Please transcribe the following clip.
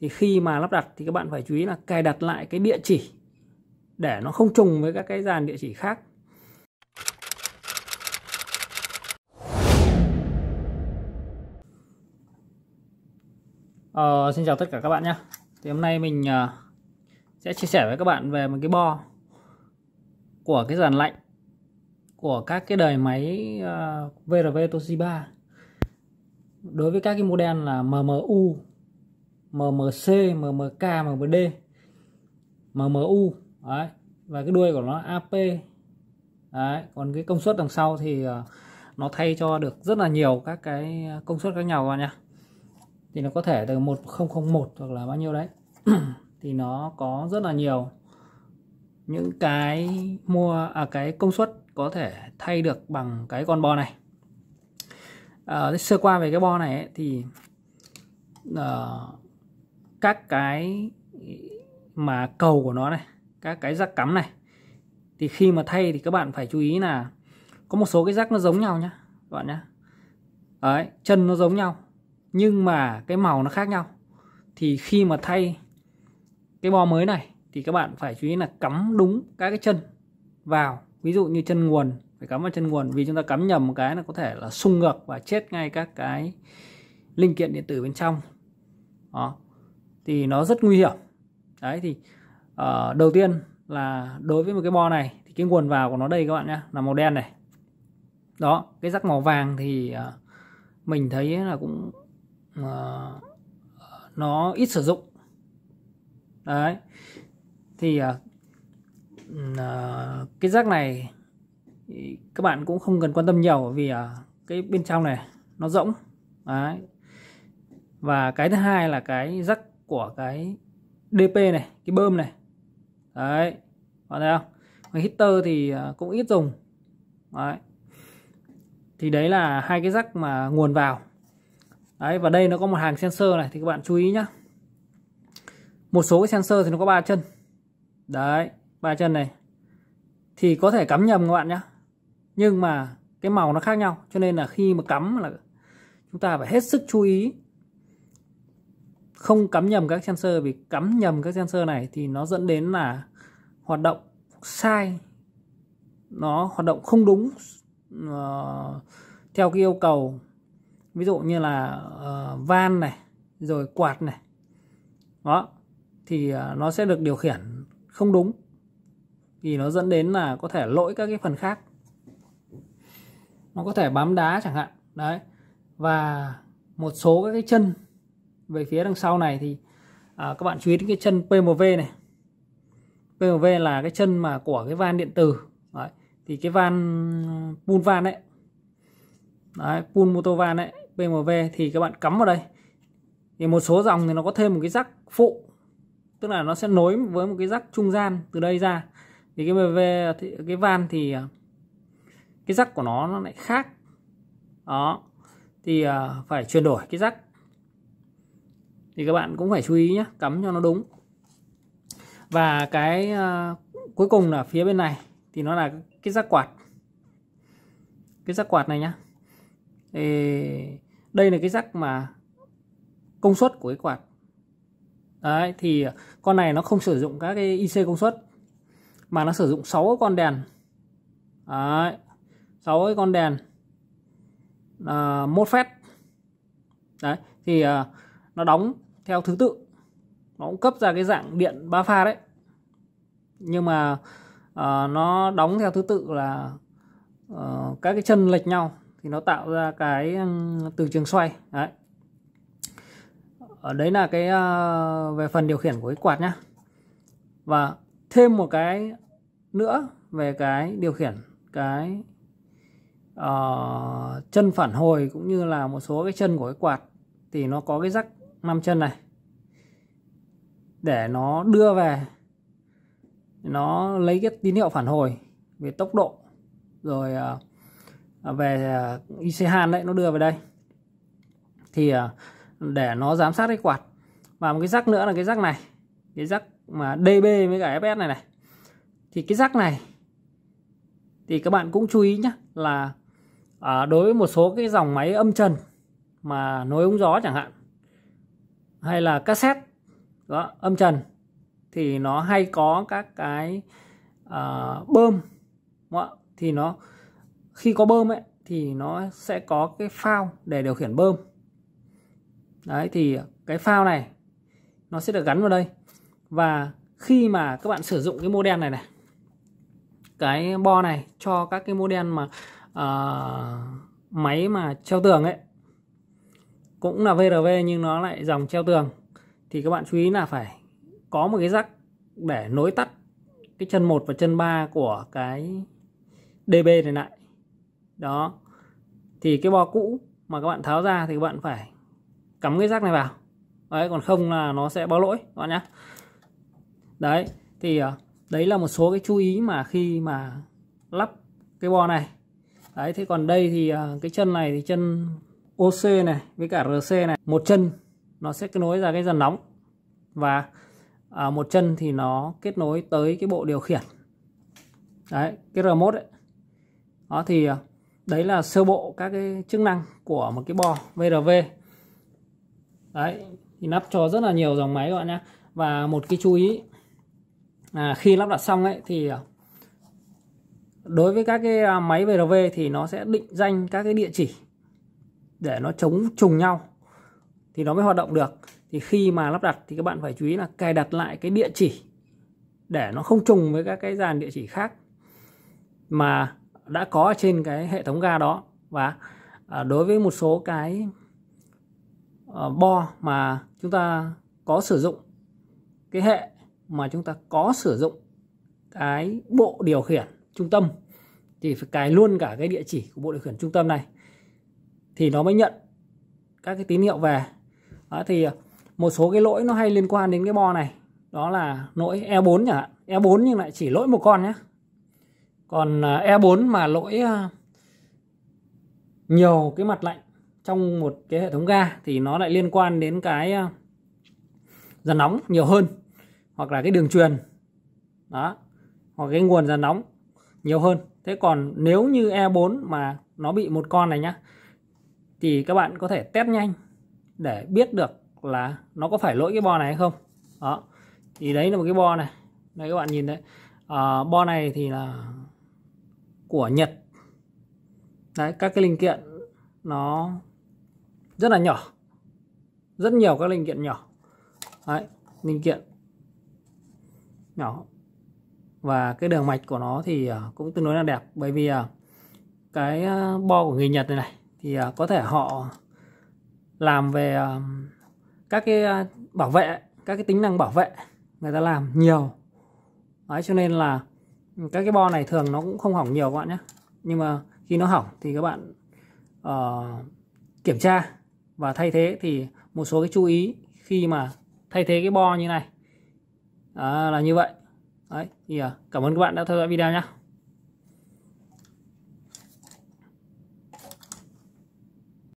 thì khi mà lắp đặt thì các bạn phải chú ý là cài đặt lại cái địa chỉ để nó không trùng với các cái dàn địa chỉ khác Ờ, xin chào tất cả các bạn nhé thì hôm nay mình ờ, sẽ chia sẻ với các bạn về một cái bo của cái dàn lạnh của các cái đời máy uh, ờ, VRV Toshiba đối với các cái model là MMU MMC, MMK, MMD, MMU đấy. và cái đuôi của nó AP đấy. còn cái công suất đằng sau thì ờ, nó thay cho được rất là nhiều các cái công suất khác nhau các nha thì nó có thể từ 1001 hoặc là bao nhiêu đấy thì nó có rất là nhiều những cái mua à, cái công suất có thể thay được bằng cái con bo này à, sơ qua về cái bo này ấy, thì uh, các cái mà cầu của nó này các cái rắc cắm này thì khi mà thay thì các bạn phải chú ý là có một số cái rắc nó giống nhau nhá các bạn nhá đấy chân nó giống nhau nhưng mà cái màu nó khác nhau thì khi mà thay cái bo mới này thì các bạn phải chú ý là cắm đúng các cái chân vào ví dụ như chân nguồn phải cắm vào chân nguồn vì chúng ta cắm nhầm một cái là có thể là xung ngược và chết ngay các cái linh kiện điện tử bên trong đó thì nó rất nguy hiểm đấy thì uh, đầu tiên là đối với một cái bo này thì cái nguồn vào của nó đây các bạn nhé là màu đen này đó cái rắc màu vàng thì uh, mình thấy là cũng uh, nó ít sử dụng đấy thì uh, cái rác này các bạn cũng không cần quan tâm nhiều vì uh, cái bên trong này nó rỗng đấy và cái thứ hai là cái rắc của cái DP này cái bơm này đấy bạn thấy không cái heater thì à, cũng ít dùng đấy thì đấy là hai cái rắc mà nguồn vào đấy và đây nó có một hàng sensor này thì các bạn chú ý nhá một số cái sensor thì nó có ba chân đấy ba chân này thì có thể cắm nhầm các bạn nhé nhưng mà cái màu nó khác nhau cho nên là khi mà cắm là chúng ta phải hết sức chú ý không cắm nhầm các sensor vì cắm nhầm các sensor này thì nó dẫn đến là hoạt động sai nó hoạt động không đúng uh, theo cái yêu cầu ví dụ như là uh, van này rồi quạt này đó thì uh, nó sẽ được điều khiển không đúng thì nó dẫn đến là có thể lỗi các cái phần khác nó có thể bám đá chẳng hạn đấy và một số các cái chân về phía đằng sau này thì à, các bạn chú ý đến cái chân PMV này PMV là cái chân mà của cái van điện tử đấy. thì cái van pull van đấy, đấy pull motor van đấy PMV thì các bạn cắm vào đây thì một số dòng thì nó có thêm một cái rắc phụ tức là nó sẽ nối với một cái rắc trung gian từ đây ra thì cái PMV thì cái van thì à, cái rắc của nó nó lại khác đó thì à, phải chuyển đổi cái rắc thì các bạn cũng phải chú ý nhé cắm cho nó đúng và cái uh, cuối cùng là phía bên này thì nó là cái giác quạt cái giác quạt này nhá thì đây là cái giác mà công suất của cái quạt đấy thì con này nó không sử dụng các cái IC công suất mà nó sử dụng 6 con đèn đấy 6 con đèn à, một phép đấy thì à, nó đóng theo thứ tự nó cũng cấp ra cái dạng điện ba pha đấy nhưng mà uh, nó đóng theo thứ tự là uh, các cái chân lệch nhau thì nó tạo ra cái từ trường xoay đấy ở đấy là cái uh, về phần điều khiển của cái quạt nhá và thêm một cái nữa về cái điều khiển cái uh, chân phản hồi cũng như là một số cái chân của cái quạt thì nó có cái rắc năm chân này để nó đưa về nó lấy cái tín hiệu phản hồi về tốc độ rồi à, à, về à, IC hàn đấy nó đưa về đây thì để nó giám sát cái quạt và một cái rắc nữa là cái rắc này cái rắc mà DB với cả FS này này thì cái rắc này thì các bạn cũng chú ý nhé là đối với một số cái dòng máy âm trần mà nối ống gió chẳng hạn hay là cassette đó, âm trần thì nó hay có các cái uh, bơm đúng không? thì nó khi có bơm ấy thì nó sẽ có cái phao để điều khiển bơm đấy thì cái phao này nó sẽ được gắn vào đây và khi mà các bạn sử dụng cái model này này cái bo này cho các cái model mà uh, máy mà treo tường ấy cũng là VRV nhưng nó lại dòng treo tường thì các bạn chú ý là phải có một cái rắc để nối tắt cái chân 1 và chân 3 của cái DB này lại đó thì cái bo cũ mà các bạn tháo ra thì các bạn phải cắm cái rắc này vào đấy còn không là nó sẽ báo lỗi các bạn nhé đấy thì ờ, đấy là một số cái chú ý mà khi mà lắp cái bo này đấy thế còn đây thì ờ, cái chân này thì chân OC này với cả RC này một chân nó sẽ kết nối ra cái dàn nóng và à, một chân thì nó kết nối tới cái bộ điều khiển đấy cái remote ấy. đó thì à, đấy là sơ bộ các cái chức năng của một cái bo VRV đấy thì lắp cho rất là nhiều dòng máy các bạn nhé và một cái chú ý à, khi lắp đặt xong ấy thì à, đối với các cái à, máy VRV thì nó sẽ định danh các cái địa chỉ để nó chống trùng nhau thì nó mới hoạt động được thì khi mà lắp đặt thì các bạn phải chú ý là cài đặt lại cái địa chỉ để nó không trùng với các cái dàn địa chỉ khác mà đã có trên cái hệ thống ga đó và à, đối với một số cái ờ, bo mà chúng ta có sử dụng cái hệ mà chúng ta có sử dụng cái bộ điều khiển trung tâm thì phải cài luôn cả cái địa chỉ của bộ điều khiển trung tâm này thì nó mới nhận các cái tín hiệu về đó, thì một số cái lỗi nó hay liên quan đến cái bo này đó là lỗi E4 chẳng hạn E4 nhưng lại chỉ lỗi một con nhé còn à, E4 mà lỗi à, nhiều cái mặt lạnh trong một cái hệ thống ga thì nó lại liên quan đến cái à, dàn nóng nhiều hơn hoặc là cái đường truyền đó hoặc cái nguồn dàn nóng nhiều hơn thế còn nếu như E4 mà nó bị một con này nhá thì các bạn có thể test nhanh để biết được là nó có phải lỗi cái bo này hay không đó thì đấy là một cái bo này đây các bạn nhìn đấy à, bo này thì là của Nhật đấy các cái linh kiện nó rất là nhỏ rất nhiều các linh kiện nhỏ đấy linh kiện nhỏ và cái đường mạch của nó thì à, cũng tương đối là đẹp bởi vì à, cái à, bo của người Nhật này này thì à, có thể họ làm về à, các cái à, bảo vệ các cái tính năng bảo vệ người ta làm nhiều đấy cho nên là các cái bo này thường nó cũng không hỏng nhiều các bạn nhé nhưng mà khi nó hỏng thì các bạn uh, kiểm tra và thay thế thì một số cái chú ý khi mà thay thế cái bo như này à, là như vậy đấy thì uh, cảm ơn các bạn đã theo dõi video nhé